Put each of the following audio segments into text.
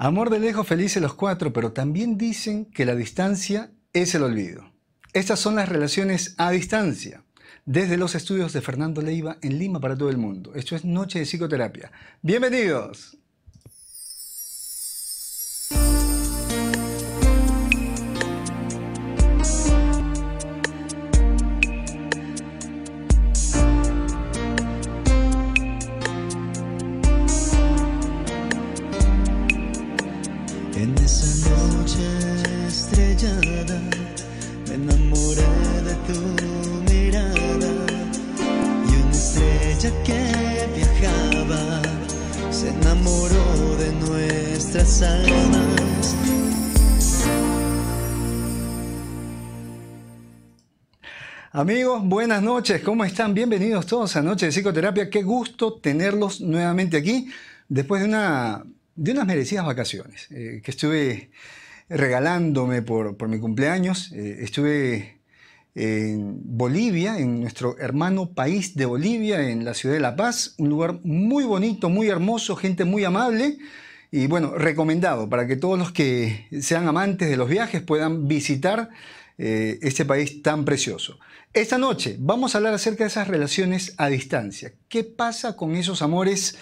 Amor de lejos, felices los cuatro, pero también dicen que la distancia es el olvido. Estas son las relaciones a distancia, desde los estudios de Fernando Leiva en Lima para todo el mundo. Esto es Noche de Psicoterapia. Bienvenidos. Amigos, buenas noches, ¿cómo están? Bienvenidos todos a Noche de Psicoterapia. Qué gusto tenerlos nuevamente aquí después de, unas merecidas vacaciones eh, que estuve regalándome por, mi cumpleaños. Eh, estuve en Bolivia, en nuestro hermano país de Bolivia, en la ciudad de La Paz, un lugar muy bonito, muy hermoso, gente muy amable. Y bueno, recomendado para que todos los que sean amantes de los viajes puedan visitar eh, este país tan precioso. Esta noche vamos a hablar acerca de esas relaciones a distancia. ¿Qué pasa con esos amores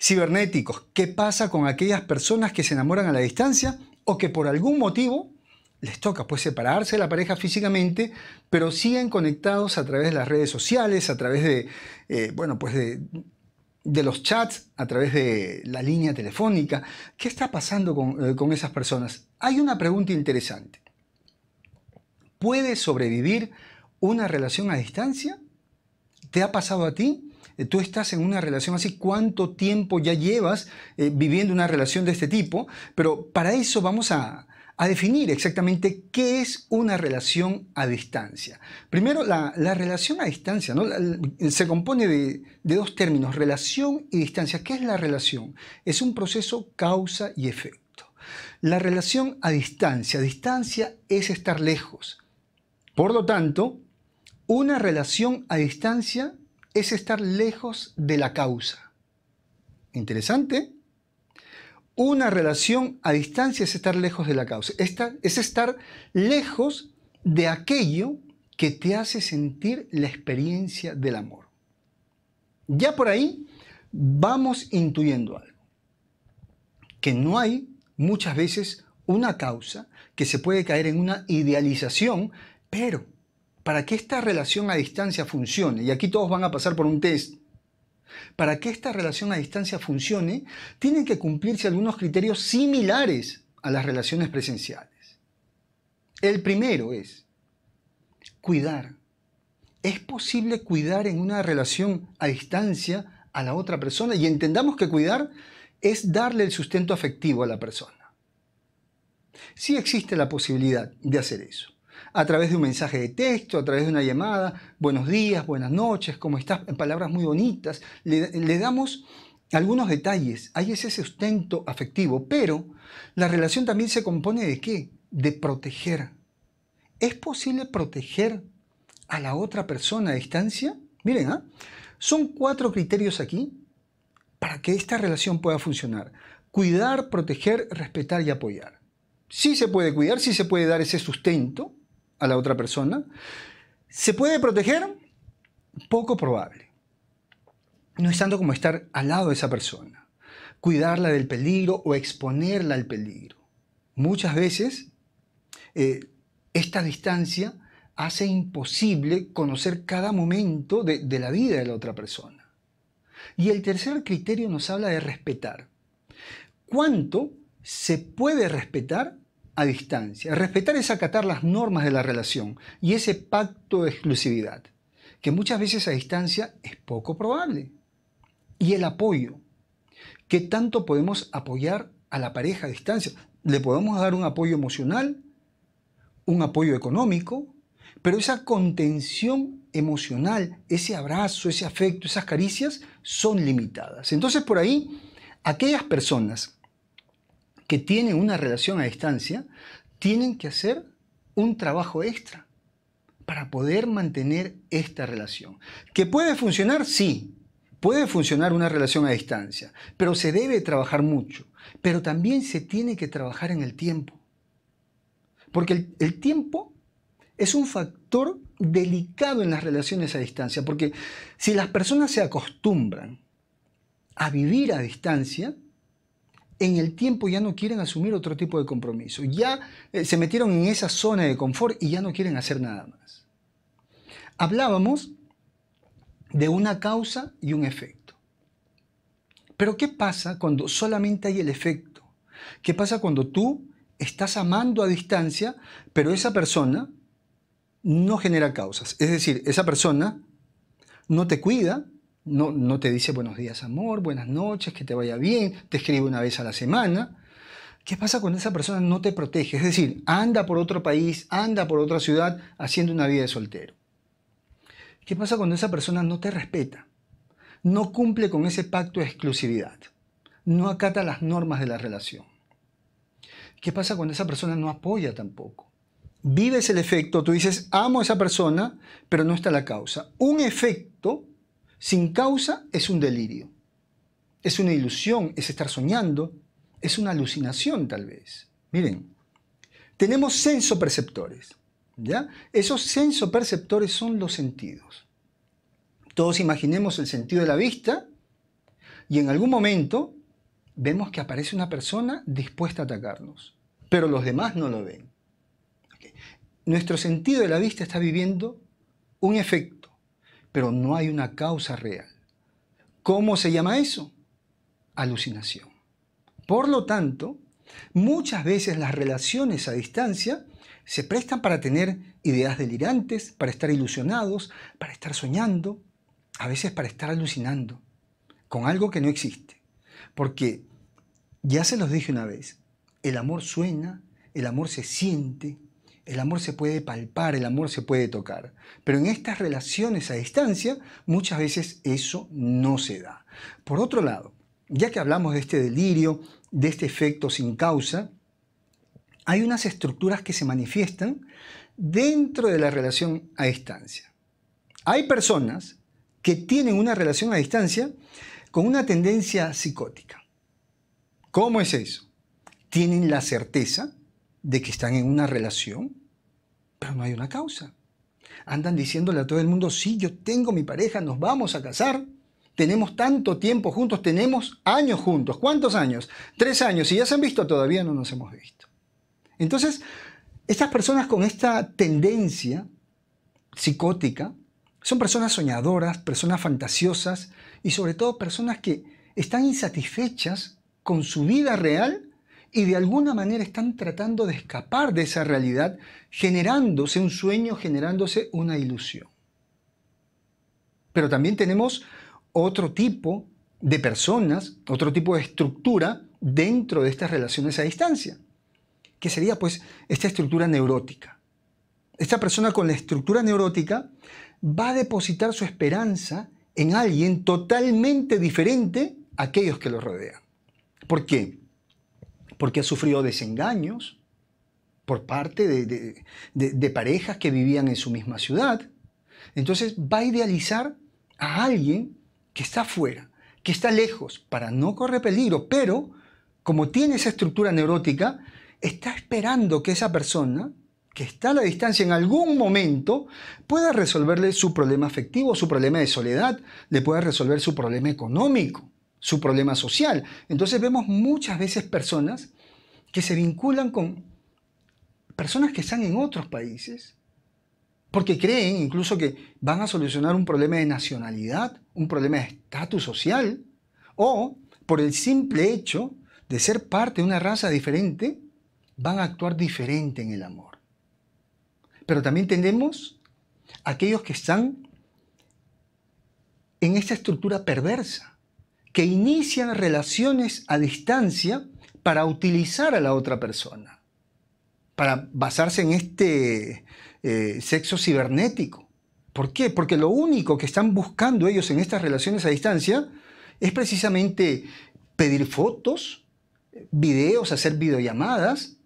cibernéticos? ¿Qué pasa con aquellas personas que se enamoran a la distancia o que por algún motivo les toca pues separarse de la pareja físicamente, pero siguen conectados a través de las redes sociales, a través de, eh, bueno, pues de, los chats, a través de la línea telefónica. ¿Qué está pasando con eh, esas personas? Hay una pregunta interesante. ¿Puede sobrevivir una relación a distancia? ¿Te ha pasado a ti? Eh, Tú estás en una relación así, ¿cuánto tiempo ya llevas eh, viviendo una relación de este tipo? Pero para eso vamos a, definir exactamente qué es una relación a distancia. Primero, la, relación a distancia se compone de, de, dos términos, relación y distancia. ¿Qué es la relación? Es un proceso causa y efecto. La relación a distancia, distancia es estar lejos. Por lo tanto, una relación a distancia es estar lejos de la causa. Interesante. Una relación a distancia es estar lejos de la causa. Esta, es estar lejos de aquello que te hace sentir la experiencia del amor. Ya por ahí vamos intuyendo algo. Que no hay muchas veces una causa, que se puede caer en una idealización, pero para que esta relación a distancia funcione, y aquí todos van a pasar por un test, para que esta relación a distancia funcione, tienen que cumplirse algunos criterios similares a las relaciones presenciales. El primero es cuidar. ¿Es posible cuidar en una relación a distancia a la otra persona? Y entendamos que cuidar es darle el sustento afectivo a la persona. Sí existe la posibilidad de hacer eso a través de un mensaje de texto, a través de una llamada, buenos días, buenas noches, cómo estás, en palabras muy bonitas. Le, damos algunos detalles, hay ese sustento afectivo, pero la relación también se compone de qué? De proteger. ¿Es posible proteger a la otra persona a distancia? Miren, ¿ah? son cuatro criterios aquí para que esta relación pueda funcionar. Cuidar, proteger, respetar y apoyar. Sí se puede cuidar, sí se puede dar ese sustento, a la otra persona. ¿Se puede proteger? Poco probable. No es tanto como estar al lado de esa persona, cuidarla del peligro o exponerla al peligro. Muchas veces eh, esta distancia hace imposible conocer cada momento de la vida de la otra persona. Y el tercer criterio nos habla de respetar. ¿Cuánto se puede respetar a distancia. Respetar es acatar las normas de la relación y ese pacto de exclusividad, que muchas veces a distancia es poco probable. Y el apoyo. ¿Qué tanto podemos apoyar a la pareja a distancia? Le podemos dar un apoyo emocional, un apoyo económico, pero esa contención emocional, ese abrazo, ese afecto, esas caricias son limitadas. Entonces por ahí, aquellas personas que tienen una relación a distancia tienen que hacer un trabajo extra para poder mantener esta relación. ¿Que puede funcionar? Sí, puede funcionar una relación a distancia, pero se debe trabajar mucho, pero también se tiene que trabajar en el tiempo, porque el, tiempo es un factor delicado en las relaciones a distancia, porque si las personas se acostumbran a vivir a distancia, en el tiempo ya no quieren asumir otro tipo de compromiso. Ya eh, se metieron en esa zona de confort y ya no quieren hacer nada más. Hablábamos de una causa y un efecto. Pero ¿qué pasa cuando solamente hay el efecto? ¿Qué pasa cuando tú estás amando a distancia, pero esa persona no genera causas? Es decir, esa persona no te cuida, no, te dice buenos días amor, buenas noches, que te vaya bien, te escribe una vez a la semana. ¿Qué pasa cuando esa persona no te protege? Es decir, anda por otro país, anda por otra ciudad haciendo una vida de soltero. ¿Qué pasa cuando esa persona no te respeta? No cumple con ese pacto de exclusividad. No acata las normas de la relación. ¿Qué pasa cuando esa persona no apoya tampoco? Vives el efecto, tú dices, amo a esa persona, pero no está la causa. Un efecto sin causa es un delirio, es una ilusión, es estar soñando, es una alucinación tal vez. Miren, tenemos sensoperceptores, ¿ya? Esos perceptores son los sentidos. Todos imaginemos el sentido de la vista y en algún momento vemos que aparece una persona dispuesta a atacarnos, pero los demás no lo ven. Nuestro sentido de la vista está viviendo un efecto pero no hay una causa real. ¿Cómo se llama eso? Alucinación. Por lo tanto, muchas veces las relaciones a distancia se prestan para tener ideas delirantes, para estar ilusionados, para estar soñando, a veces para estar alucinando con algo que no existe. Porque, ya se los dije una vez, el amor suena, el amor se siente, el amor se puede palpar, el amor se puede tocar. Pero en estas relaciones a distancia muchas veces eso no se da. Por otro lado, ya que hablamos de este delirio, de este efecto sin causa, hay unas estructuras que se manifiestan dentro de la relación a distancia. Hay personas que tienen una relación a distancia con una tendencia psicótica. ¿Cómo es eso? Tienen la certeza de que están en una relación, pero no hay una causa. Andan diciéndole a todo el mundo, sí, yo tengo mi pareja, nos vamos a casar, tenemos tanto tiempo juntos, tenemos años juntos. ¿Cuántos años? Tres años. Si ya se han visto, todavía no nos hemos visto. Entonces, estas personas con esta tendencia psicótica son personas soñadoras, personas fantasiosas y sobre todo personas que están insatisfechas con su vida real y de alguna manera están tratando de escapar de esa realidad, generándose un sueño, generándose una ilusión. Pero también tenemos otro tipo de personas, otro tipo de estructura dentro de estas relaciones a distancia, que sería pues esta estructura neurótica. Esta persona con la estructura neurótica va a depositar su esperanza en alguien totalmente diferente a aquellos que lo rodean. ¿Por qué? porque ha sufrido desengaños por parte de, parejas que vivían en su misma ciudad. Entonces va a idealizar a alguien que está afuera, que está lejos, para no correr peligro, pero como tiene esa estructura neurótica, está esperando que esa persona, que está a la distancia en algún momento, pueda resolverle su problema afectivo, su problema de soledad, le pueda resolver su problema económico su problema social. Entonces vemos muchas veces personas que se vinculan con personas que están en otros países, porque creen incluso que van a solucionar un problema de nacionalidad, un problema de estatus social, o por el simple hecho de ser parte de una raza diferente, van a actuar diferente en el amor. Pero también tenemos aquellos que están en esta estructura perversa, que inician relaciones a distancia para utilizar a la otra persona, para basarse en este eh, sexo cibernético. ¿Por qué? Porque lo único que están buscando ellos en estas relaciones a distancia es precisamente pedir fotos, videos, hacer videollamadas.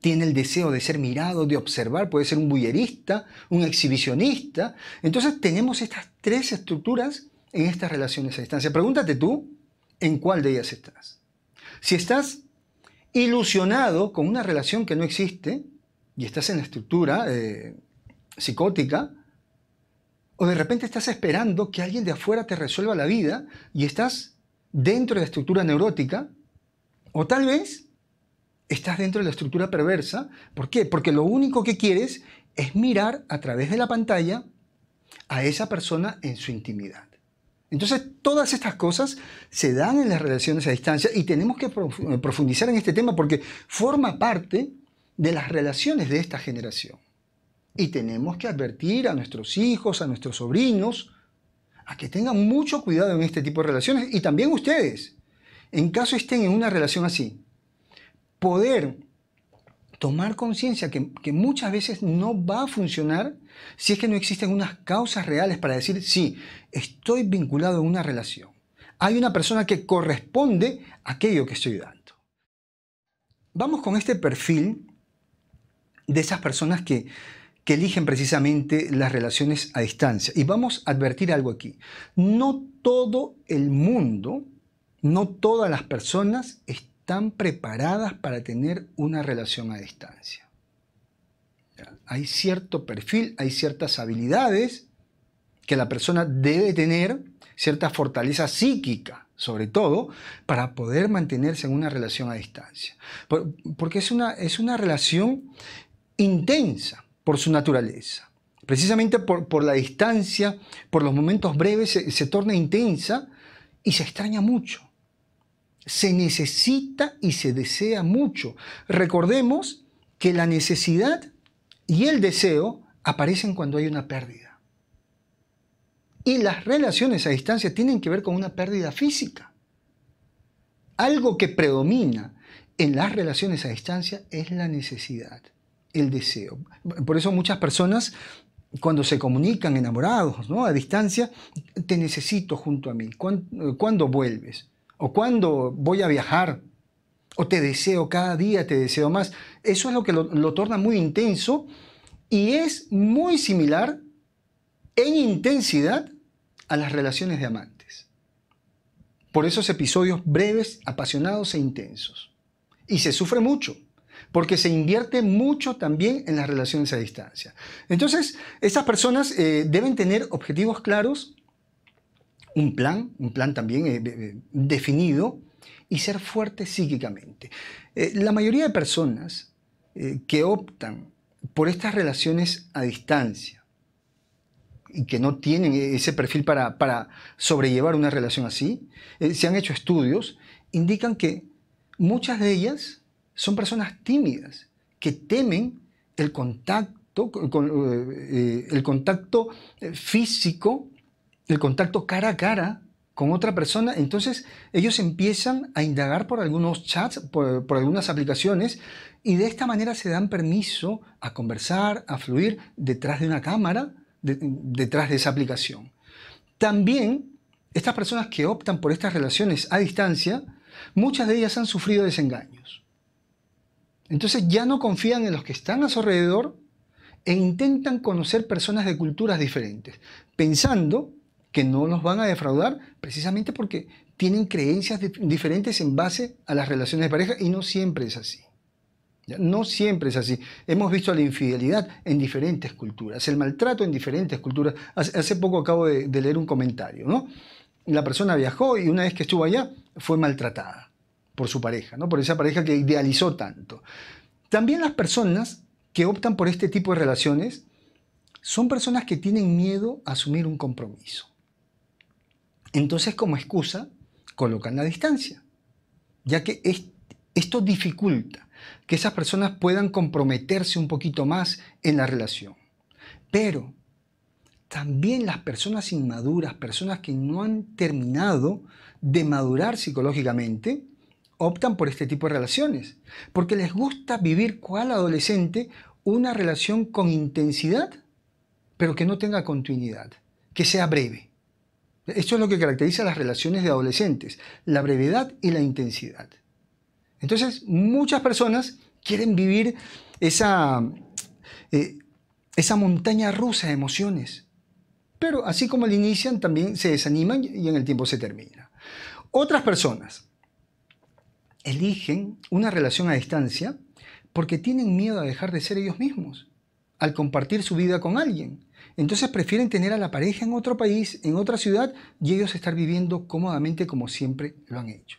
Tiene el deseo de ser mirado, de observar, puede ser un bullerista, un exhibicionista. Entonces tenemos estas tres estructuras en estas relaciones a distancia. Pregúntate tú en cuál de ellas estás. Si estás ilusionado con una relación que no existe y estás en la estructura eh, psicótica, o de repente estás esperando que alguien de afuera te resuelva la vida y estás dentro de la estructura neurótica, o tal vez estás dentro de la estructura perversa. ¿Por qué? Porque lo único que quieres es mirar a través de la pantalla a esa persona en su intimidad. Entonces, todas estas cosas se dan en las relaciones a distancia y tenemos que eh, profundizar en este tema porque forma parte de las relaciones de esta generación. Y tenemos que advertir a nuestros hijos, a nuestros sobrinos, a que tengan mucho cuidado en este tipo de relaciones y también ustedes, en caso estén en una relación así, poder tomar conciencia que, muchas veces no va a funcionar si es que no existen unas causas reales para decir, sí, estoy vinculado a una relación. Hay una persona que corresponde a aquello que estoy dando. Vamos con este perfil de esas personas que, que eligen precisamente las relaciones a distancia. Y vamos a advertir algo aquí. No todo el mundo, no todas las personas están están preparadas para tener una relación a distancia. Hay cierto perfil, hay ciertas habilidades que la persona debe tener, cierta fortaleza psíquica, sobre todo, para poder mantenerse en una relación a distancia. porque es una, es una relación intensa por su naturaleza. Precisamente por, la distancia, por los momentos breves, se torna intensa y se extraña mucho se necesita y se desea mucho. Recordemos que la necesidad y el deseo aparecen cuando hay una pérdida. Y las relaciones a distancia tienen que ver con una pérdida física. Algo que predomina en las relaciones a distancia es la necesidad, el deseo. Por eso muchas personas cuando se comunican enamorados, ¿no? A distancia, te necesito junto a mí. ¿Cuándo, ¿cuándo vuelves? o cuando voy a viajar, o te deseo cada día, te deseo más. Eso es lo que lo, torna muy intenso y es muy similar en intensidad a las relaciones de amantes. Por esos episodios breves, apasionados e intensos. Y se sufre mucho, porque se invierte mucho también en las relaciones a distancia. Entonces, estas personas eh, deben tener objetivos claros un plan, un plan también eh, definido y ser fuerte psíquicamente. Eh, la mayoría de personas eh, que optan por estas relaciones a distancia y que no tienen e-, ese perfil para, sobrellevar una relación así, se han hecho estudios, indican que muchas de ellas son personas tímidas, que temen el contacto, el contacto físico el contacto cara a cara con otra persona, entonces ellos empiezan a indagar por algunos chats, por, algunas aplicaciones, y de esta manera se dan permiso a conversar, a fluir detrás de una cámara, detrás de esa aplicación. También estas personas que optan por estas relaciones a distancia, muchas de ellas han sufrido desengaños. Entonces ya no confían en los que están a su alrededor e intentan conocer personas de culturas diferentes, pensando que no nos van a defraudar precisamente porque tienen creencias diferentes en base a las relaciones de pareja y no siempre es así. No siempre es así. Hemos visto la infidelidad en diferentes culturas, el maltrato en diferentes culturas. Hace, poco acabo de, de leer un comentario, ¿no? La persona viajó y una vez que estuvo allá fue maltratada por su pareja, ¿no? Por esa pareja que idealizó tanto. También las personas que optan por este tipo de relaciones son personas que tienen miedo a asumir un compromiso. Entonces, como excusa, colocan la distancia, ya que esto dificulta que esas personas puedan comprometerse un poquito más en la relación. Pero también las personas inmaduras, personas que no han terminado de madurar psicológicamente, optan por este tipo de relaciones, porque les gusta vivir cual adolescente una relación con intensidad, pero que no tenga continuidad, que sea breve. Esto es lo que caracteriza las relaciones de adolescentes, la brevedad y la intensidad. Entonces, muchas personas quieren vivir esa, eh, montaña rusa de emociones, pero así como la inician, también se desaniman y en el tiempo se termina. Otras personas eligen una relación a distancia porque tienen miedo a dejar de ser ellos mismos al compartir su vida con alguien. Entonces prefieren tener a la pareja en otro país, en otra ciudad, y ellos estar viviendo cómodamente como siempre lo han hecho.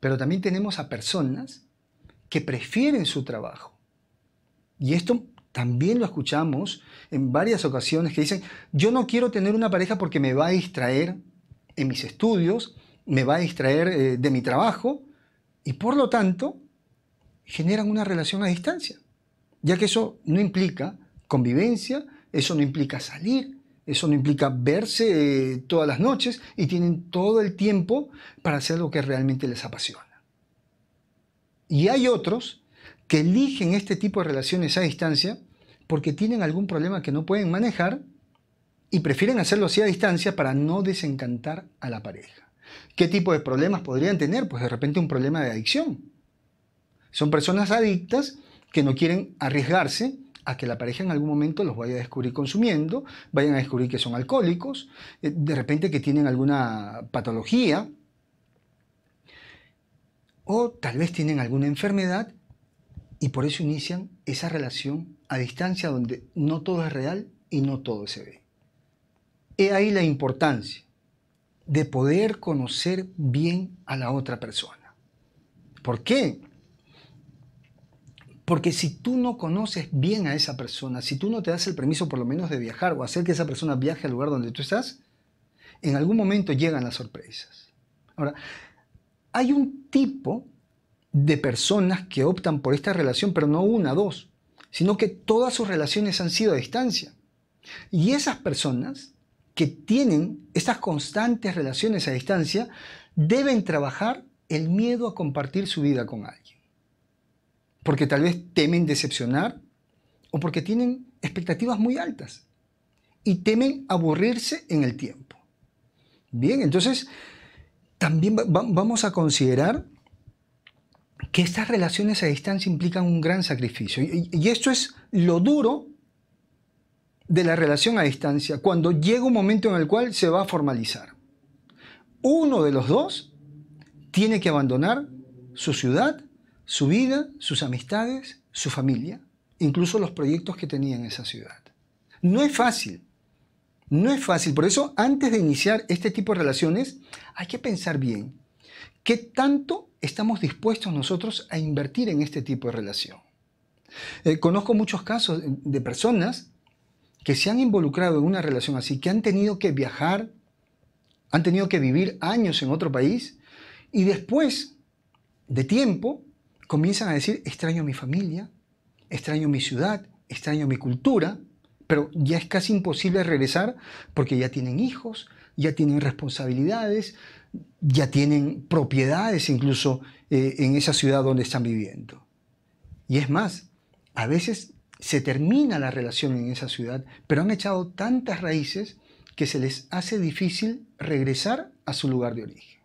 Pero también tenemos a personas que prefieren su trabajo. Y esto también lo escuchamos en varias ocasiones que dicen, yo no quiero tener una pareja porque me va a distraer en mis estudios, me va a distraer eh, de mi trabajo, y por lo tanto generan una relación a distancia, ya que eso no implica convivencia, eso no implica salir, eso no implica verse eh, todas las noches y tienen todo el tiempo para hacer lo que realmente les apasiona. Y hay otros que eligen este tipo de relaciones a distancia porque tienen algún problema que no pueden manejar y prefieren hacerlo así a distancia para no desencantar a la pareja. ¿Qué tipo de problemas podrían tener? Pues de repente un problema de adicción. Son personas adictas que no quieren arriesgarse a que la pareja en algún momento los vaya a descubrir consumiendo, vayan a descubrir que son alcohólicos, eh, de repente que tienen alguna patología, o tal vez tienen alguna enfermedad y por eso inician esa relación a distancia donde no todo es real y no todo se ve. He ahí la importancia de poder conocer bien a la otra persona. ¿Por qué? Porque si tú no conoces bien a esa persona, si tú no te das el permiso por lo menos de viajar o hacer que esa persona viaje al lugar donde tú estás, en algún momento llegan las sorpresas. Ahora, hay un tipo de personas que optan por esta relación, pero no una, dos, sino que todas sus relaciones han sido a distancia. Y esas personas que tienen estas constantes relaciones a distancia deben trabajar el miedo a compartir su vida con alguien porque tal vez temen decepcionar o porque tienen expectativas muy altas y temen aburrirse en el tiempo. Bien, entonces también vamos a considerar que estas relaciones a distancia implican un gran sacrificio. y esto es lo duro de la relación a distancia, cuando llega un momento en el cual se va a formalizar. Uno de los dos tiene que abandonar su ciudad su vida, sus amistades, su familia, incluso los proyectos que tenía en esa ciudad. No es fácil, no es fácil. Por eso, antes de iniciar este tipo de relaciones, hay que pensar bien qué tanto estamos dispuestos nosotros a invertir en este tipo de relación. Eh, conozco muchos casos de personas que se han involucrado en una relación así, que han tenido que viajar, han tenido que vivir años en otro país y después de tiempo comienzan a decir, extraño mi familia, extraño mi ciudad, extraño mi cultura, pero ya es casi imposible regresar porque ya tienen hijos, ya tienen responsabilidades, ya tienen propiedades incluso eh, en esa ciudad donde están viviendo. Y es más, a veces se termina la relación en esa ciudad, pero han echado tantas raíces que se les hace difícil regresar a su lugar de origen.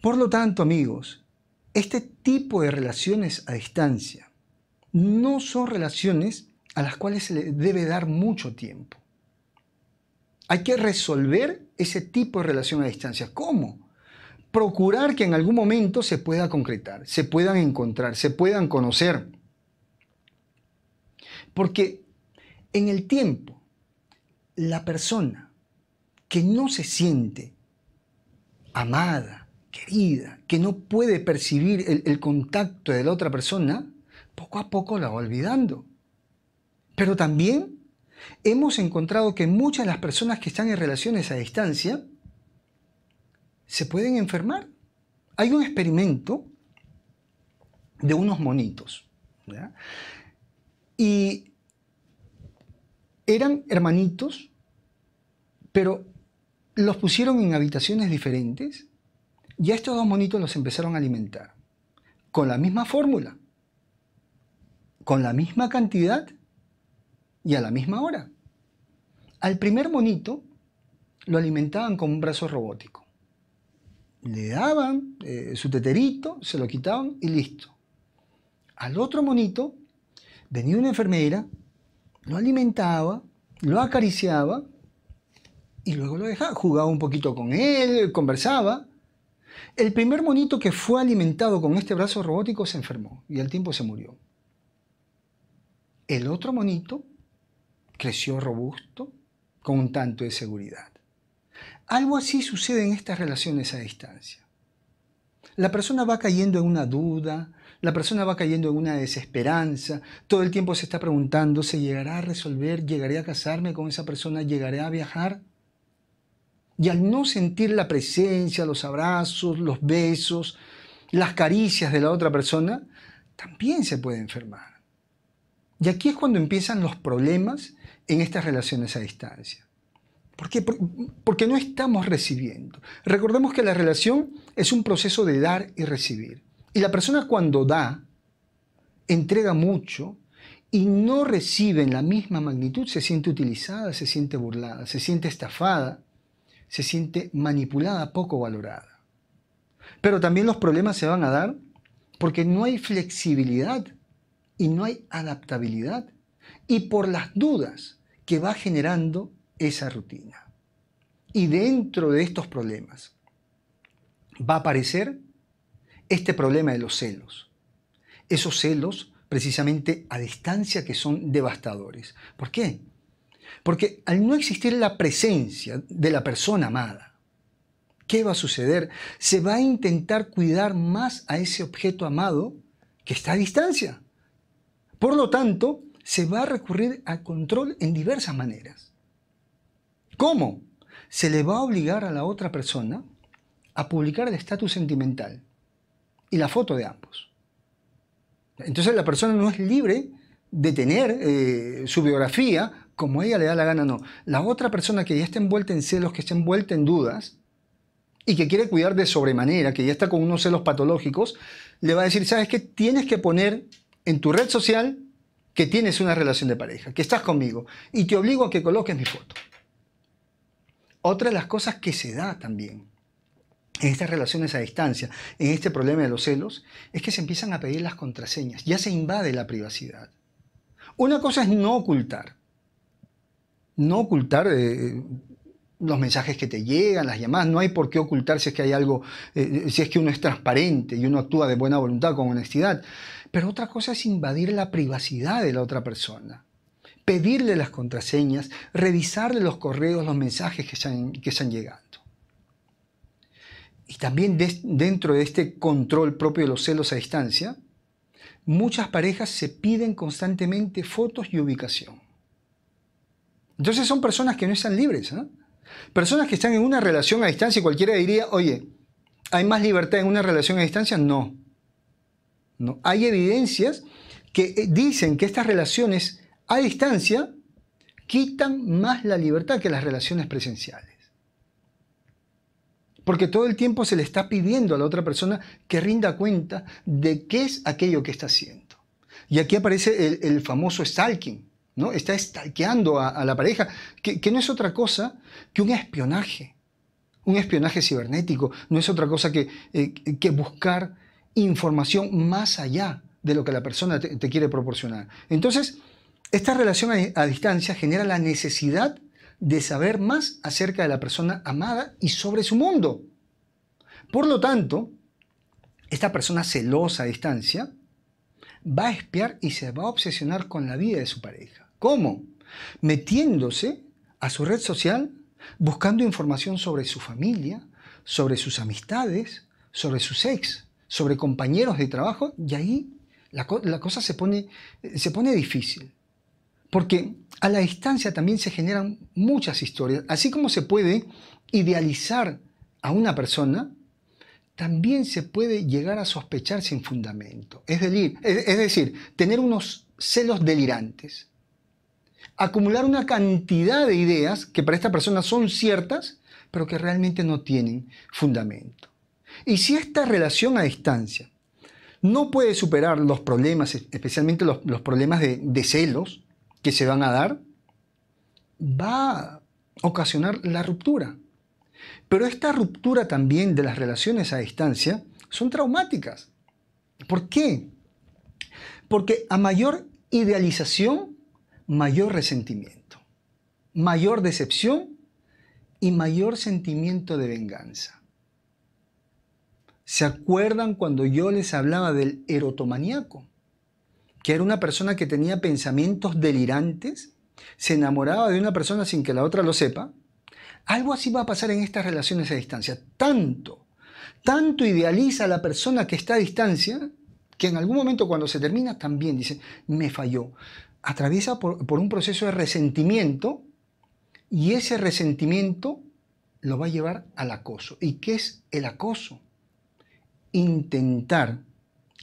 Por lo tanto, amigos, este tipo de relaciones a distancia no son relaciones a las cuales se le debe dar mucho tiempo. Hay que resolver ese tipo de relación a distancia. ¿Cómo? Procurar que en algún momento se pueda concretar, se puedan encontrar, se puedan conocer. Porque en el tiempo, la persona que no se siente amada, querida, que no puede percibir el, contacto de la otra persona, poco a poco la va olvidando. Pero también hemos encontrado que muchas de las personas que están en relaciones a distancia se pueden enfermar. Hay un experimento de unos monitos. Y eran hermanitos, pero los pusieron en habitaciones diferentes y a estos dos monitos los empezaron a alimentar con la misma fórmula, con la misma cantidad y a la misma hora. Al primer monito lo alimentaban con un brazo robótico. Le daban eh, su teterito, se lo quitaban y listo. Al otro monito venía una enfermera, lo alimentaba, lo acariciaba y luego lo dejaba. Jugaba un poquito con él, conversaba el primer monito que fue alimentado con este brazo robótico se enfermó y al tiempo se murió. El otro monito creció robusto con un tanto de seguridad. Algo así sucede en estas relaciones a distancia. La persona va cayendo en una duda, la persona va cayendo en una desesperanza, todo el tiempo se está preguntando, ¿se llegará a resolver? ¿Llegaré a casarme con esa persona? ¿Llegaré a viajar? Y al no sentir la presencia, los abrazos, los besos, las caricias de la otra persona, también se puede enfermar. Y aquí es cuando empiezan los problemas en estas relaciones a distancia. ¿Por qué? Porque no estamos recibiendo. Recordemos que la relación es un proceso de dar y recibir. Y la persona cuando da, entrega mucho y no recibe en la misma magnitud, se siente utilizada, se siente burlada, se siente estafada se siente manipulada, poco valorada. Pero también los problemas se van a dar porque no hay flexibilidad y no hay adaptabilidad y por las dudas que va generando esa rutina. Y dentro de estos problemas va a aparecer este problema de los celos. Esos celos precisamente a distancia que son devastadores. ¿Por qué? Porque al no existir la presencia de la persona amada, ¿qué va a suceder? Se va a intentar cuidar más a ese objeto amado que está a distancia. Por lo tanto, se va a recurrir a control en diversas maneras. ¿Cómo? Se le va a obligar a la otra persona a publicar el estatus sentimental y la foto de ambos. Entonces la persona no es libre de tener eh, su biografía como ella le da la gana, no. La otra persona que ya está envuelta en celos, que está envuelta en dudas y que quiere cuidar de sobremanera, que ya está con unos celos patológicos, le va a decir, ¿sabes qué? Tienes que poner en tu red social que tienes una relación de pareja, que estás conmigo y te obligo a que coloques mi foto. Otra de las cosas que se da también en estas relaciones a distancia, en este problema de los celos, es que se empiezan a pedir las contraseñas, ya se invade la privacidad. Una cosa es no ocultar, no ocultar eh, los mensajes que te llegan, las llamadas, no hay por qué ocultar si es que hay algo, eh, eh, si es que uno es transparente y uno actúa de buena voluntad, con honestidad. Pero otra cosa es invadir la privacidad de la otra persona, pedirle las contraseñas, revisarle los correos, los mensajes que están, llegando. Y también dentro de este control propio de los celos a distancia, muchas parejas se piden constantemente fotos y ubicación. Entonces son personas que no están libres. ¿eh? Personas que están en una relación a distancia y cualquiera diría, oye, ¿hay más libertad en una relación a distancia? No. no. Hay evidencias que eh, dicen que estas relaciones a distancia quitan más la libertad que las relaciones presenciales. Porque todo el tiempo se le está pidiendo a la otra persona que rinda cuenta de qué es aquello que está haciendo. Y aquí aparece el famoso stalking. Está estalqueando a, la pareja, que, no es otra cosa que un espionaje. Un espionaje cibernético no es otra cosa que, eh, buscar información más allá de lo que la persona te, quiere proporcionar. Entonces, esta relación a distancia genera la necesidad de saber más acerca de la persona amada y sobre su mundo. Por lo tanto, esta persona celosa a distancia va a espiar y se va a obsesionar con la vida de su pareja. ¿Cómo? Metiéndose a su red social, buscando información sobre su familia, sobre sus amistades, sobre su ex, sobre compañeros de trabajo, y ahí la, cosa se pone, difícil. Porque a la distancia también se generan muchas historias. Así como se puede idealizar a una persona, también se puede llegar a sospechar sin fundamento. es, decir, tener unos celos delirantes acumular una cantidad de ideas que para esta persona son ciertas, pero que realmente no tienen fundamento. Y si esta relación a distancia no puede superar los problemas, especialmente los, problemas de, de celos que se van a dar, va a ocasionar la ruptura. Pero esta ruptura también de las relaciones a distancia son traumáticas. ¿Por qué? Porque a mayor idealización mayor resentimiento, mayor decepción y mayor sentimiento de venganza. ¿Se acuerdan cuando yo les hablaba del erotomaníaco? Que era una persona que tenía pensamientos delirantes, se enamoraba de una persona sin que la otra lo sepa. Algo así va a pasar en estas relaciones a distancia. Tanto, tanto idealiza a la persona que está a distancia, que en algún momento cuando se termina también dice, me falló, atraviesa por, un proceso de resentimiento y ese resentimiento lo va a llevar al acoso. ¿Y qué es el acoso? Intentar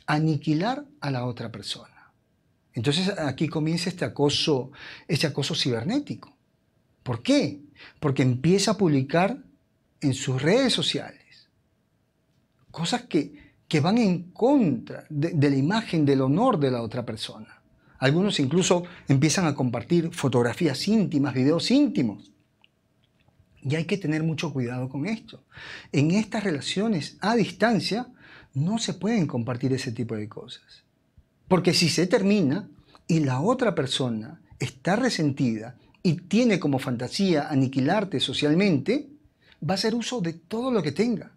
aniquilar a la otra persona. Entonces aquí comienza este acoso, este acoso cibernético. ¿Por qué? Porque empieza a publicar en sus redes sociales cosas que, que van en contra de la imagen, del honor de la otra persona. Algunos incluso empiezan a compartir fotografías íntimas, videos íntimos. Y hay que tener mucho cuidado con esto. En estas relaciones a distancia no se pueden compartir ese tipo de cosas. Porque si se termina y la otra persona está resentida y tiene como fantasía aniquilarte socialmente, va a hacer uso de todo lo que tenga.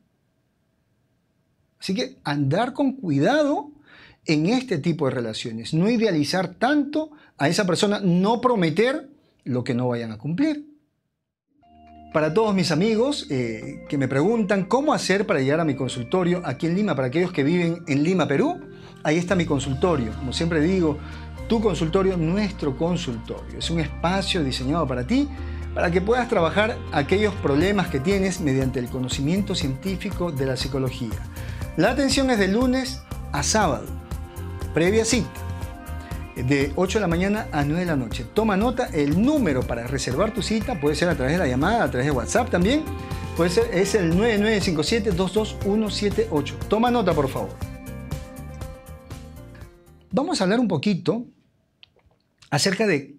Así que andar con cuidado en este tipo de relaciones. No idealizar tanto a esa persona, no prometer lo que no vayan a cumplir. Para todos mis amigos eh, que me preguntan cómo hacer para llegar a mi consultorio aquí en Lima, para aquellos que viven en Lima, Perú, ahí está mi consultorio. Como siempre digo, tu consultorio, nuestro consultorio. Es un espacio diseñado para ti, para que puedas trabajar aquellos problemas que tienes mediante el conocimiento científico de la psicología. La atención es de lunes a sábado Previa cita de 8 de la mañana a 9 de la noche. Toma nota, el número para reservar tu cita puede ser a través de la llamada, a través de WhatsApp también. Puede ser, es el 9957-22178. Toma nota, por favor. Vamos a hablar un poquito acerca de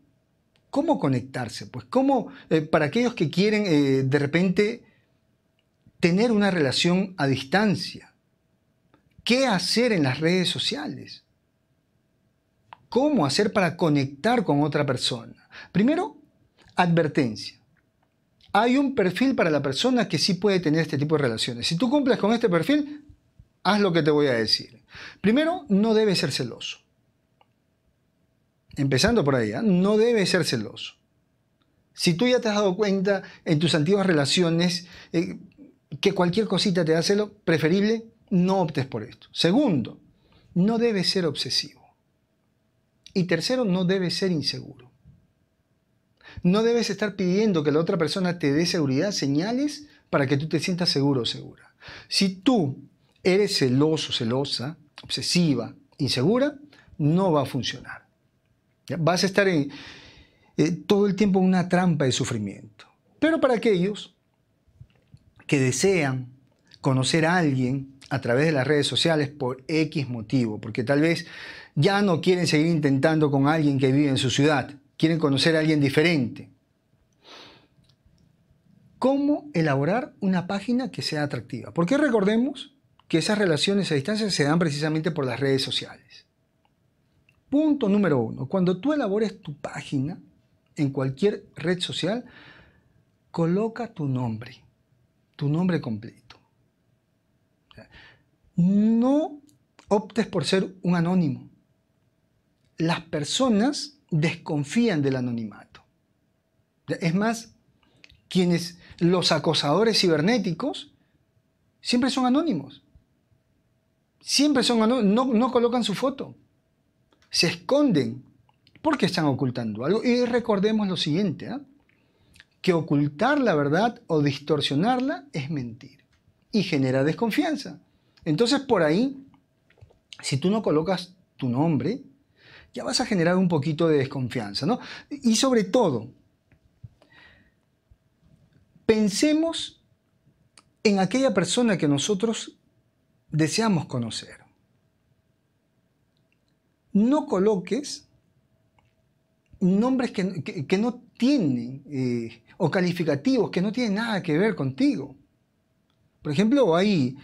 cómo conectarse, pues cómo, eh, para aquellos que quieren eh, de repente tener una relación a distancia, qué hacer en las redes sociales cómo hacer para conectar con otra persona. Primero, advertencia. Hay un perfil para la persona que sí puede tener este tipo de relaciones. Si tú cumples con este perfil, haz lo que te voy a decir. Primero, no debes ser celoso. Empezando por ahí, ¿ah? no debes ser celoso. Si tú ya te has dado cuenta en tus antiguas relaciones eh, que cualquier cosita te da lo preferible no optes por esto. Segundo, no debes ser obsesivo. Y tercero, no debes ser inseguro. No debes estar pidiendo que la otra persona te dé seguridad, señales para que tú te sientas seguro o segura. Si tú eres celoso, celosa, obsesiva, insegura, no va a funcionar. Vas a estar en, eh, eh, todo el tiempo en una trampa de sufrimiento. Pero para aquellos que desean conocer a alguien a través de las redes sociales por X motivo, porque tal vez ya no quieren seguir intentando con alguien que vive en su ciudad, quieren conocer a alguien diferente. ¿Cómo elaborar una página que sea atractiva? Porque recordemos que esas relaciones a distancia se dan precisamente por las redes sociales. Punto número uno, cuando tú elabores tu página en cualquier red social, coloca tu nombre, tu nombre completo. No optes por ser un anónimo las personas desconfían del anonimato. Es más, quienes los acosadores cibernéticos siempre son anónimos. Siempre son anónimos, no, colocan su foto. Se esconden porque están ocultando algo. Y recordemos lo siguiente, ¿ah? que ocultar la verdad o distorsionarla es mentir y genera desconfianza. Entonces por ahí, si tú no colocas tu nombre, ya vas a generar un poquito de desconfianza, Y sobre todo, pensemos en aquella persona que nosotros deseamos conocer. No coloques nombres que, no tienen eh, o calificativos que no tienen nada que ver contigo. Por ejemplo, hay,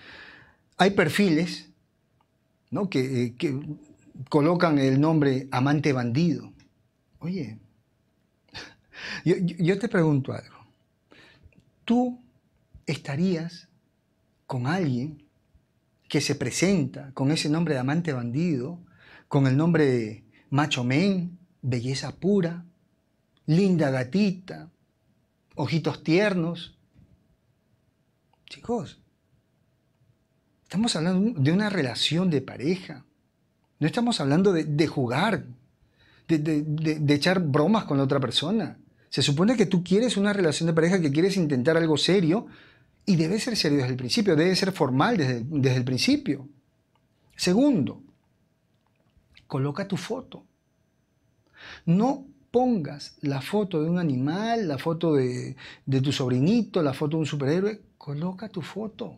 hay perfiles ¿no? que, eh, que colocan el nombre amante bandido. Oye, yo, te pregunto algo. ¿Tú estarías con alguien que se presenta con ese nombre de amante bandido, con el nombre de macho men, belleza pura, linda gatita, ojitos tiernos. Chicos, estamos hablando de una relación de pareja. No estamos hablando de, jugar, de, echar bromas con la otra persona. Se supone que tú quieres una relación de pareja, que quieres intentar algo serio y debe ser serio desde el principio, debe ser formal desde, el principio. Segundo, coloca tu foto. No pongas la foto de un animal, la foto de, tu sobrinito, la foto de un superhéroe, coloca tu foto.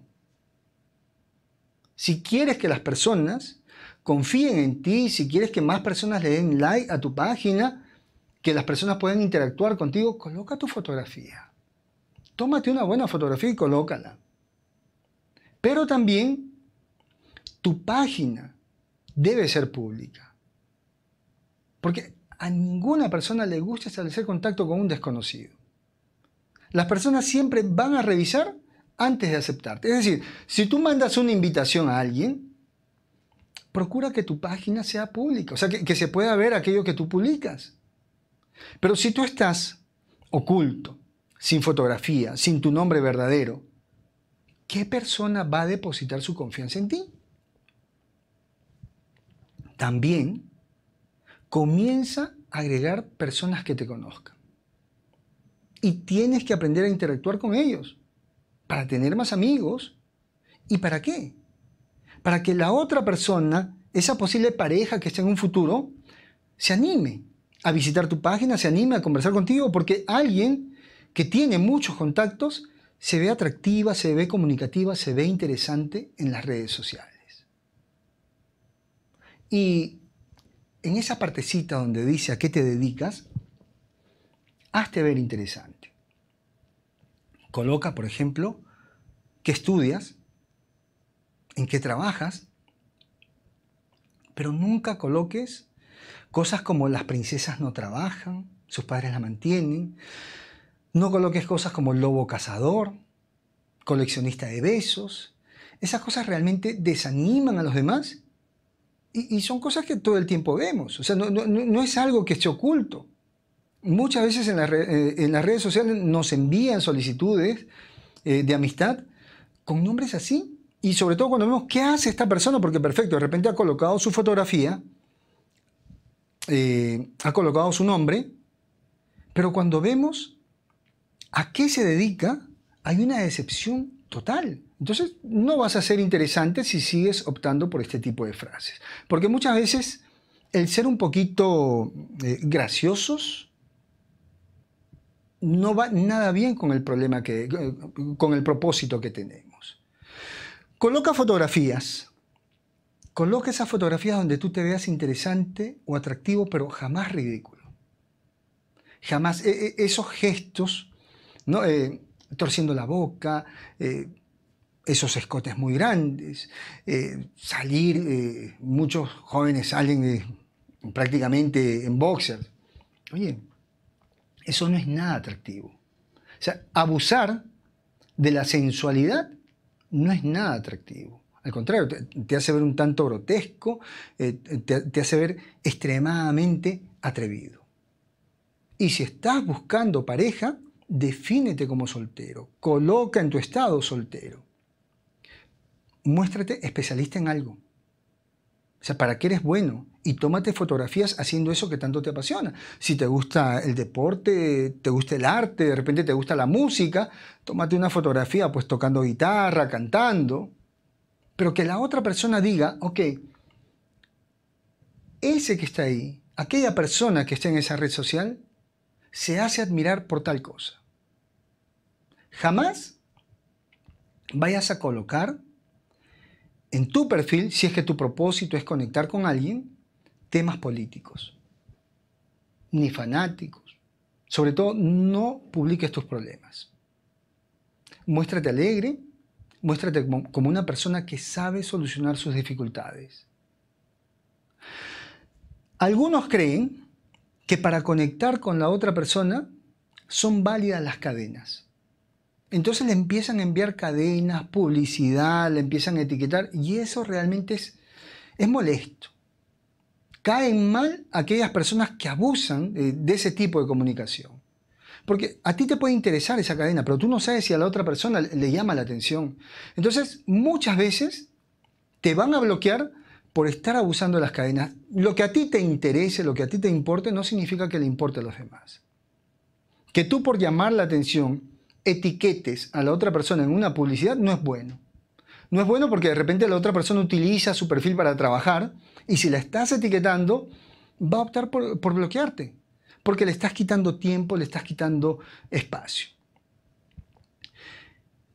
Si quieres que las personas confíen en ti, si quieres que más personas le den like a tu página, que las personas puedan interactuar contigo, coloca tu fotografía. Tómate una buena fotografía y colócala. Pero también tu página debe ser pública. Porque a ninguna persona le gusta establecer contacto con un desconocido. Las personas siempre van a revisar antes de aceptarte. Es decir, si tú mandas una invitación a alguien, procura que tu página sea pública, o sea, que, se pueda ver aquello que tú publicas. Pero si tú estás oculto, sin fotografía, sin tu nombre verdadero, ¿qué persona va a depositar su confianza en ti? También comienza a agregar personas que te conozcan. Y tienes que aprender a interactuar con ellos para tener más amigos. ¿Y para qué? para que la otra persona, esa posible pareja que está en un futuro, se anime a visitar tu página, se anime a conversar contigo, porque alguien que tiene muchos contactos se ve atractiva, se ve comunicativa, se ve interesante en las redes sociales. Y en esa partecita donde dice a qué te dedicas, hazte ver interesante. Coloca, por ejemplo, qué estudias, en qué trabajas, pero nunca coloques cosas como las princesas no trabajan, sus padres la mantienen, no coloques cosas como lobo cazador, coleccionista de besos. Esas cosas realmente desaniman a los demás y, son cosas que todo el tiempo vemos. O sea, no, es algo que esté oculto. Muchas veces en, eh, las redes sociales nos envían solicitudes eh, de amistad con nombres así. Y sobre todo cuando vemos qué hace esta persona, porque perfecto, de repente ha colocado su fotografía, eh, ha colocado su nombre, pero cuando vemos a qué se dedica, hay una decepción total. Entonces no vas a ser interesante si sigues optando por este tipo de frases. Porque muchas veces el ser un poquito eh, graciosos no va nada bien con el problema que, eh, con el propósito que tenemos. Coloca fotografías. Coloca esas fotografías donde tú te veas interesante o atractivo, pero jamás ridículo. Jamás e, e, esos gestos, eh, torciendo la boca, eh, esos escotes muy grandes, eh, salir, muchos jóvenes salen prácticamente en boxers. Oye, eso no es nada atractivo. O sea, abusar de la sensualidad no es nada atractivo. Al contrario, te, hace ver un tanto grotesco, eh, te hace ver extremadamente atrevido. Y si estás buscando pareja, defínete como soltero, coloca en tu estado soltero. Muéstrate especialista en algo. O sea, ¿para qué eres bueno? Y tómate fotografías haciendo eso que tanto te apasiona. Si te gusta el deporte, te gusta el arte, de repente te gusta la música, tómate una fotografía pues tocando guitarra, cantando. Pero que la otra persona diga, ok, ese que está ahí, aquella persona que está en esa red social, se hace admirar por tal cosa. Jamás vayas a colocar en tu perfil, si es que tu propósito es conectar con alguien, temas políticos, ni fanáticos. Sobre todo, no publiques tus problemas. Muéstrate alegre, muéstrate como una persona que sabe solucionar sus dificultades. Algunos creen que para conectar con la otra persona son válidas las cadenas. Entonces le empiezan a enviar cadenas, publicidad, le empiezan a etiquetar y eso realmente es, es molesto. Caen mal aquellas personas que abusan de, eh, de ese tipo de comunicación. Porque a ti te puede interesar esa cadena, pero tú no sabes si a la otra persona le llama la atención. Entonces, muchas veces te van a bloquear por estar abusando de las cadenas. Lo que a ti te interese, lo que a ti te importe, no significa que le importe a los demás. Que tú por llamar la atención etiquetes a la otra persona en una publicidad no es bueno. No es bueno porque de repente la otra persona utiliza su perfil para trabajar y si la estás etiquetando va a optar por, bloquearte porque le estás quitando tiempo, le estás quitando espacio.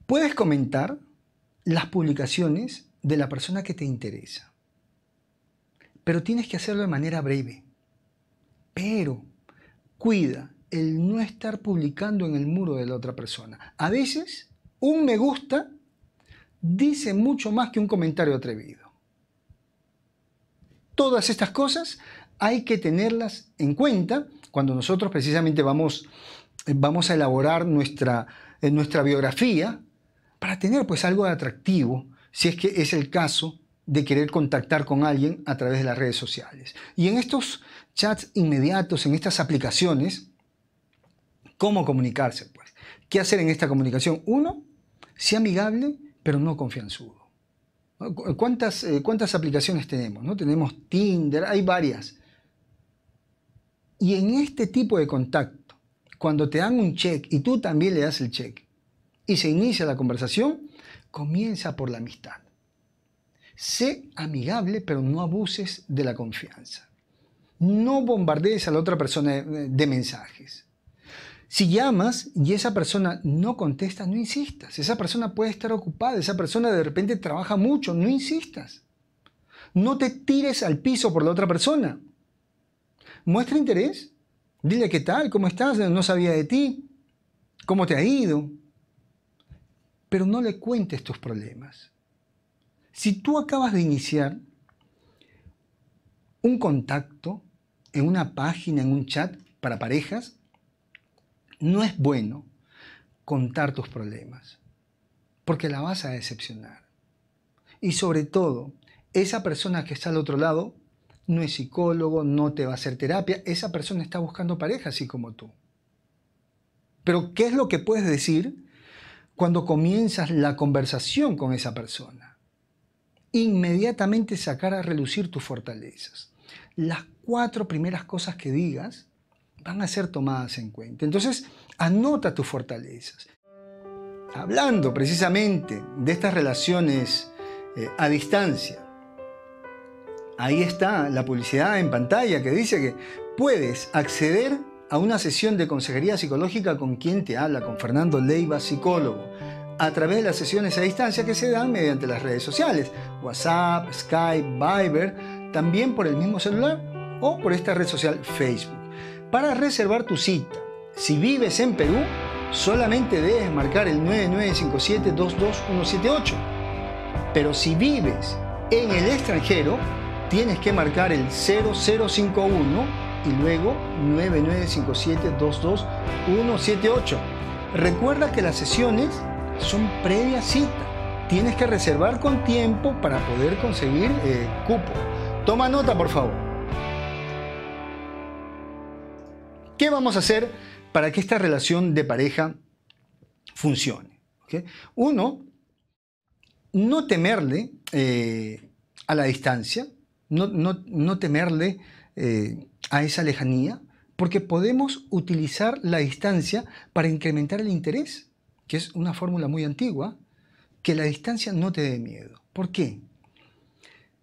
Puedes comentar las publicaciones de la persona que te interesa, pero tienes que hacerlo de manera breve. Pero cuida el no estar publicando en el muro de la otra persona. A veces, un me gusta dice mucho más que un comentario atrevido. Todas estas cosas hay que tenerlas en cuenta cuando nosotros precisamente vamos, eh, vamos a elaborar nuestra, eh, nuestra biografía para tener pues algo atractivo, si es que es el caso de querer contactar con alguien a través de las redes sociales. Y en estos chats inmediatos, en estas aplicaciones, cómo comunicarse, pues. ¿Qué hacer en esta comunicación? Uno, sea amigable, pero no confianzudo. ¿Cuántas, eh, ¿Cuántas, aplicaciones tenemos? ¿no? Tenemos Tinder, hay varias. Y en este tipo de contacto, cuando te dan un check y tú también le das el check y se inicia la conversación, comienza por la amistad. Sé amigable, pero no abuses de la confianza. No bombardees a la otra persona de mensajes. Si llamas y esa persona no contesta, no insistas. Esa persona puede estar ocupada, esa persona de repente trabaja mucho, no insistas. No te tires al piso por la otra persona. Muestra interés. Dile qué tal, cómo estás, no sabía de ti, cómo te ha ido. Pero no le cuentes tus problemas. Si tú acabas de iniciar un contacto en una página, en un chat para parejas, no es bueno contar tus problemas, porque la vas a decepcionar. Y sobre todo, esa persona que está al otro lado no es psicólogo, no te va a hacer terapia, esa persona está buscando pareja así como tú. Pero ¿qué es lo que puedes decir cuando comienzas la conversación con esa persona? Inmediatamente sacar a relucir tus fortalezas. Las cuatro primeras cosas que digas van a ser tomadas en cuenta. Entonces, anota tus fortalezas. Hablando precisamente de estas relaciones eh, a distancia, ahí está la publicidad en pantalla que dice que puedes acceder a una sesión de consejería psicológica con quien te habla, con Fernando Leiva, psicólogo, a través de las sesiones a distancia que se dan mediante las redes sociales, WhatsApp, Skype, Viber, también por el mismo celular o por esta red social Facebook. Para reservar tu cita, si vives en Perú, solamente debes marcar el 9957-22178. Pero si vives en el extranjero, tienes que marcar el 0051 y luego 9957-22178. Recuerda que las sesiones son previa cita. Tienes que reservar con tiempo para poder conseguir eh, cupo. Toma nota, por favor. ¿Qué vamos a hacer para que esta relación de pareja funcione? Uno, no temerle eh, a la distancia, no, temerle eh, a esa lejanía, porque podemos utilizar la distancia para incrementar el interés, que es una fórmula muy antigua, que la distancia no te dé miedo. ¿Por qué?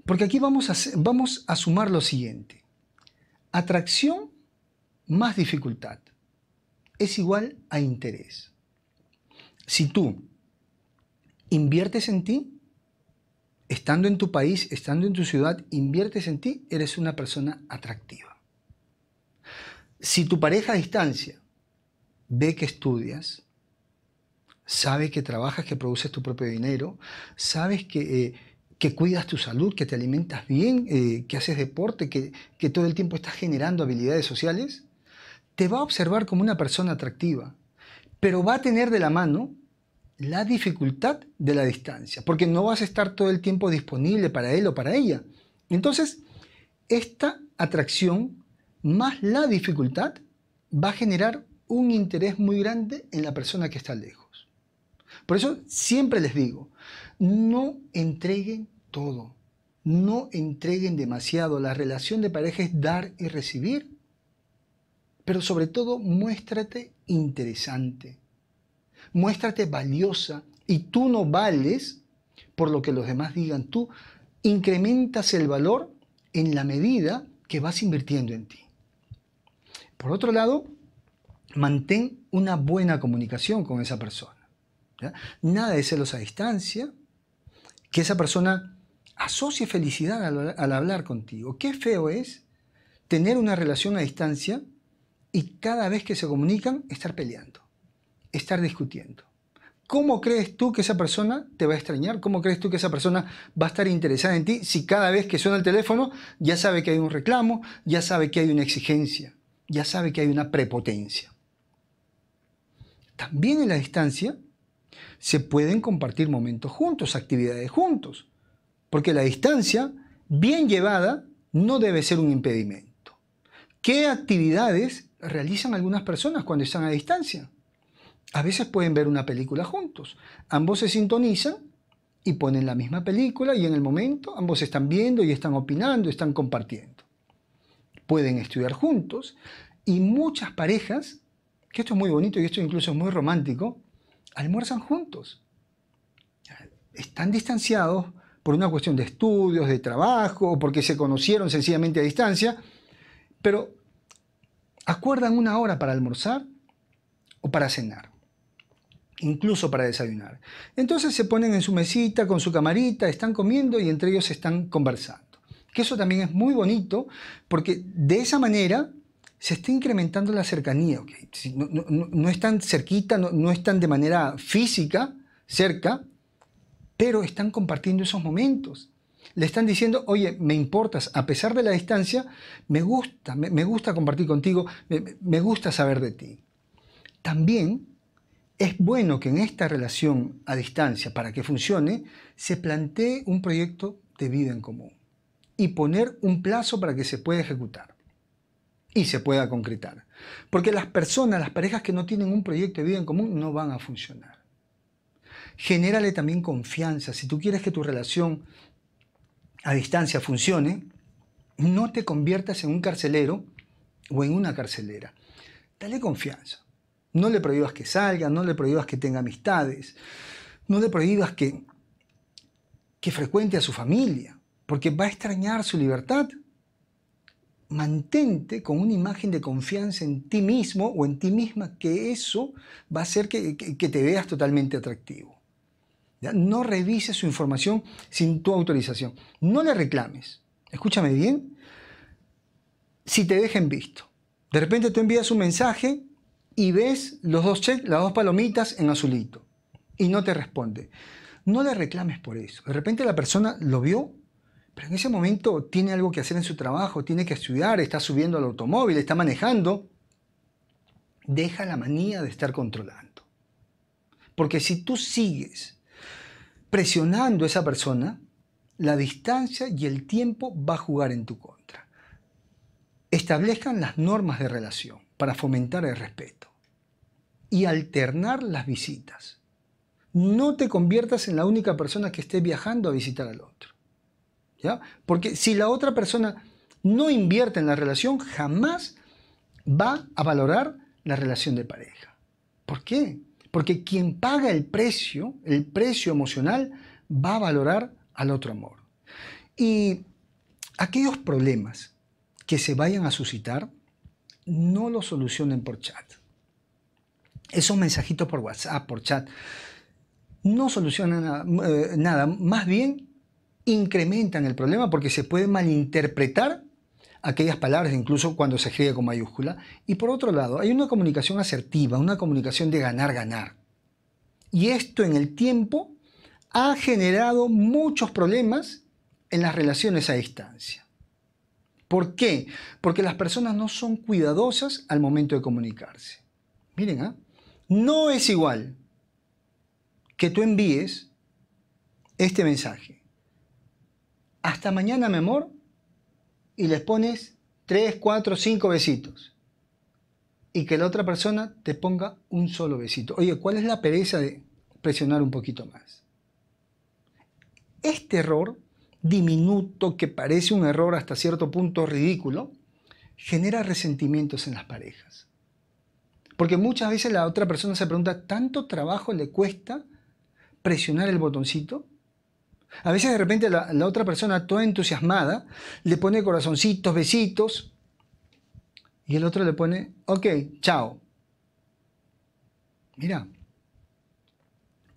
Porque aquí vamos a, vamos a sumar lo siguiente. Atracción más dificultad es igual a interés. Si tú inviertes en ti, estando en tu país, estando en tu ciudad, inviertes en ti, eres una persona atractiva. Si tu pareja a distancia ve que estudias, sabe que trabajas, que produces tu propio dinero, sabes eh, que, cuidas tu salud, que te alimentas bien, eh, que haces deporte, que, que todo el tiempo estás generando habilidades sociales, va a observar como una persona atractiva, pero va a tener de la mano la dificultad de la distancia, porque no vas a estar todo el tiempo disponible para él o para ella. Entonces, esta atracción más la dificultad va a generar un interés muy grande en la persona que está lejos. Por eso siempre les digo, no entreguen todo, no entreguen demasiado. La relación de pareja es dar y recibir pero sobre todo muéstrate interesante, muéstrate valiosa y tú no vales por lo que los demás digan, tú incrementas el valor en la medida que vas invirtiendo en ti. Por otro lado, mantén una buena comunicación con esa persona. Nada de celos a distancia, que esa persona asocie felicidad al hablar contigo. Qué feo es tener una relación a distancia y cada vez que se comunican estar peleando, estar discutiendo. ¿Cómo crees tú que esa persona te va a extrañar? ¿Cómo crees tú que esa persona va a estar interesada en ti si cada vez que suena el teléfono ya sabe que hay un reclamo, ya sabe que hay una exigencia, ya sabe que hay una prepotencia? También en la distancia se pueden compartir momentos juntos, actividades juntos, porque la distancia, bien llevada, no debe ser un impedimento. ¿Qué actividades realizan algunas personas cuando están a distancia. A veces pueden ver una película juntos. Ambos se sintonizan y ponen la misma película y en el momento ambos están viendo y están opinando, están compartiendo. Pueden estudiar juntos y muchas parejas, que esto es muy bonito y esto incluso es muy romántico, almuerzan juntos. Están distanciados por una cuestión de estudios, de trabajo, o porque se conocieron sencillamente a distancia, pero acuerdan una hora para almorzar o para cenar, incluso para desayunar. Entonces se ponen en su mesita, con su camarita, están comiendo y entre ellos están conversando. Que eso también es muy bonito porque de esa manera se está incrementando la cercanía. No, están cerquita, no están de manera física cerca, pero están compartiendo esos momentos. Le están diciendo, oye, me importas, a pesar de la distancia, me gusta, me, gusta compartir contigo, me, me gusta saber de ti. También es bueno que en esta relación a distancia, para que funcione, se plantee un proyecto de vida en común y poner un plazo para que se pueda ejecutar y se pueda concretar. Porque las personas, las parejas que no tienen un proyecto de vida en común no van a funcionar. Genérale también confianza. Si tú quieres que tu relación a distancia funcione, no te conviertas en un carcelero o en una carcelera. Dale confianza. No le prohíbas que salga, no le prohíbas que tenga amistades, no le prohíbas que, que frecuente a su familia, porque va a extrañar su libertad. Mantente con una imagen de confianza en ti mismo o en ti misma, que eso va a hacer que te veas totalmente atractivo. No revises su información sin tu autorización. No le reclames. Escúchame bien. Si te dejen visto. De repente tú envías un mensaje y ves los dos las dos palomitas en azulito y no te responde. No le reclames por eso. De repente la persona lo vio, pero en ese momento tiene algo que hacer en su trabajo, tiene que estudiar, está subiendo al automóvil, está manejando. Deja la manía de estar controlando. Porque si tú sigues presionando a esa persona, la distancia y el tiempo va a jugar en tu contra. Establezcan las normas de relación para fomentar el respeto y alternar las visitas. No te conviertas en la única persona que esté viajando a visitar al otro. Porque si la otra persona no invierte en la relación, jamás va a valorar la relación de pareja. ¿Por qué? Porque quien paga el precio, el precio emocional, va a valorar al otro amor. Y aquellos problemas que se vayan a suscitar, no los solucionen por chat. Esos mensajitos por WhatsApp, por chat, no solucionan nada, eh, nada. Más bien incrementan el problema porque se puede malinterpretar aquellas palabras, incluso cuando se escribe con mayúscula. Y por otro lado, hay una comunicación asertiva, una comunicación de ganar-ganar. Y esto en el tiempo ha generado muchos problemas en las relaciones a distancia. ¿Por qué? Porque las personas no son cuidadosas al momento de comunicarse. Miren, ¿ah? no es igual que tú envíes este mensaje. Hasta mañana, mi amor, y les pones 3, 4, 5 besitos. Y que la otra persona te ponga un solo besito. Oye, ¿cuál es la pereza de presionar un poquito más? Este error diminuto que parece un error hasta cierto punto ridículo, genera resentimientos en las parejas. Porque muchas veces la otra persona se pregunta, ¿tanto trabajo le cuesta presionar el botoncito? A veces de repente la, otra persona, toda entusiasmada, le pone corazoncitos, besitos, y el otro le pone, ok, chao. Mira,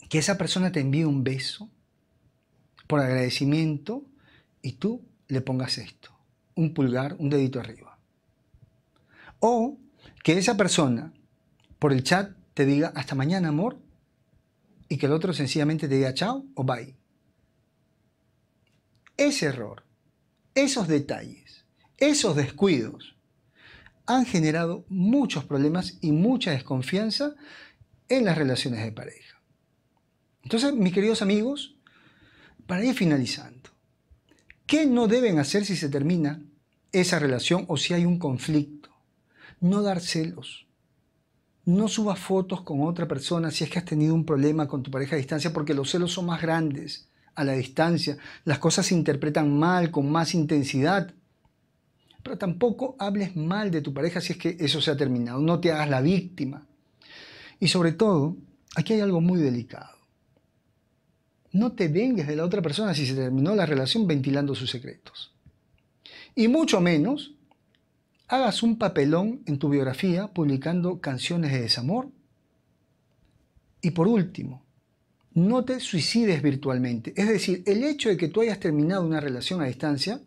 que esa persona te envíe un beso por agradecimiento y tú le pongas esto, un pulgar, un dedito arriba. O que esa persona por el chat te diga hasta mañana, amor, y que el otro sencillamente te diga chao o bye. Ese error, esos detalles, esos descuidos han generado muchos problemas y mucha desconfianza en las relaciones de pareja. Entonces, mis queridos amigos, para ir finalizando, ¿qué no deben hacer si se termina esa relación o si hay un conflicto? No dar celos. No subas fotos con otra persona si es que has tenido un problema con tu pareja a distancia porque los celos son más grandes a la distancia, las cosas se interpretan mal, con más intensidad. Pero tampoco hables mal de tu pareja si es que eso se ha terminado, no te hagas la víctima. Y sobre todo, aquí hay algo muy delicado. No te vengues de la otra persona si se terminó la relación ventilando sus secretos. Y mucho menos hagas un papelón en tu biografía publicando canciones de desamor. Y por último, no te suicides virtualmente. Es decir, el hecho de que tú hayas terminado una relación a distancia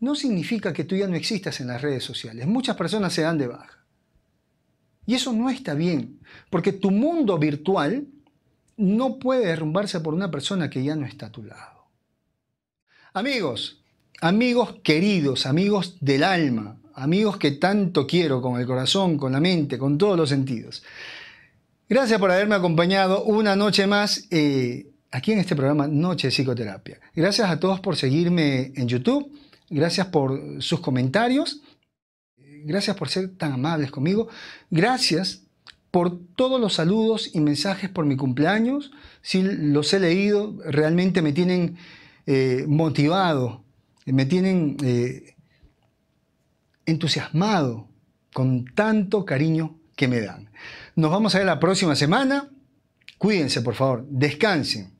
no significa que tú ya no existas en las redes sociales. Muchas personas se dan de baja. Y eso no está bien, porque tu mundo virtual no puede derrumbarse por una persona que ya no está a tu lado. Amigos, amigos queridos, amigos del alma, amigos que tanto quiero con el corazón, con la mente, con todos los sentidos. Gracias por haberme acompañado una noche más eh, aquí en este programa Noche de Psicoterapia. Gracias a todos por seguirme en YouTube. Gracias por sus comentarios. Gracias por ser tan amables conmigo. Gracias por todos los saludos y mensajes por mi cumpleaños. Si los he leído, realmente me tienen eh, motivado, me tienen eh, entusiasmado con tanto cariño que me dan. Nos vamos a ver la próxima semana. Cuídense, por favor, descansen.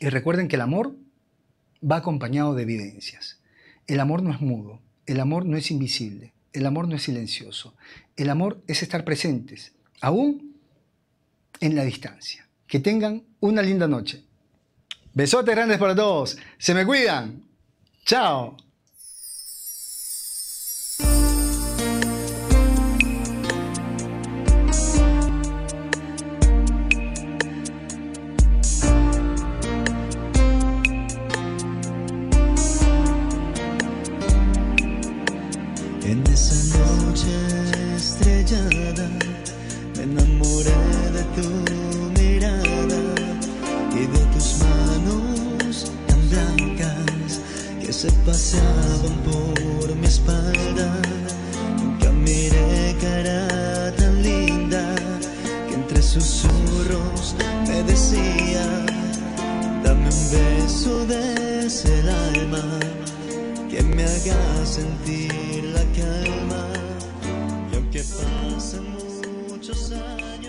Y recuerden que el amor va acompañado de evidencias. El amor no es mudo, el amor no es invisible, el amor no es silencioso. El amor es estar presentes, aún en la distancia. Que tengan una linda noche. Besotes grandes para todos. Se me cuidan. Chao. que me haga sentir la calma y aunque pasen muchos años